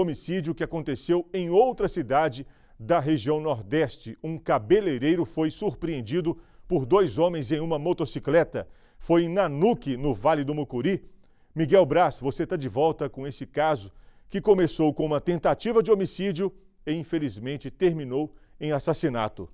homicídio que aconteceu em outra cidade da região Nordeste. Um cabeleireiro foi surpreendido por dois homens em uma motocicleta. Foi em Nanuque, no Vale do Mucuri. Miguel Brás, você está de volta com esse caso que começou com uma tentativa de homicídio e infelizmente terminou em assassinato.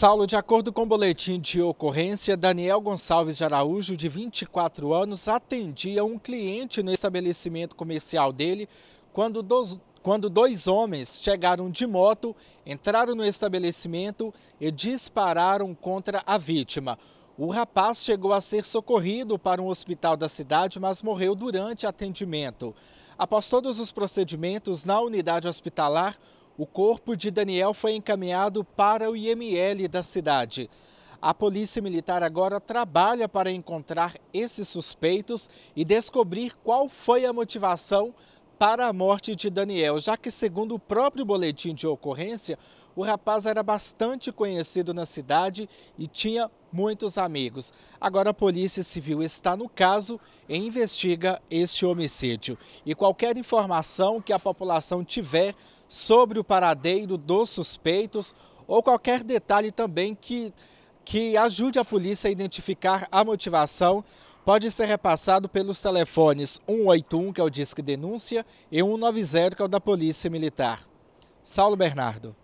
Saulo, de acordo com o boletim de ocorrência, Daniel Gonçalves de Araújo, de 24 anos, atendia um cliente no estabelecimento comercial dele quando dos, quando dois homens chegaram de moto, entraram no estabelecimento e dispararam contra a vítima. O rapaz chegou a ser socorrido para um hospital da cidade, mas morreu durante atendimento. Após todos os procedimentos na unidade hospitalar, o corpo de Daniel foi encaminhado para o IML da cidade. A Polícia Militar agora trabalha para encontrar esses suspeitos e descobrir qual foi a motivação para a morte de Daniel, já que, segundo o próprio boletim de ocorrência, o rapaz era bastante conhecido na cidade e tinha muitos amigos. Agora a Polícia Civil está no caso e investiga este homicídio. E qualquer informação que a população tiver sobre o paradeiro dos suspeitos ou qualquer detalhe também que, que ajude a polícia a identificar a motivação, pode ser repassado pelos telefones 181, que é o Disque Denúncia, e 190, que é o da Polícia Militar. Saulo Bernardo.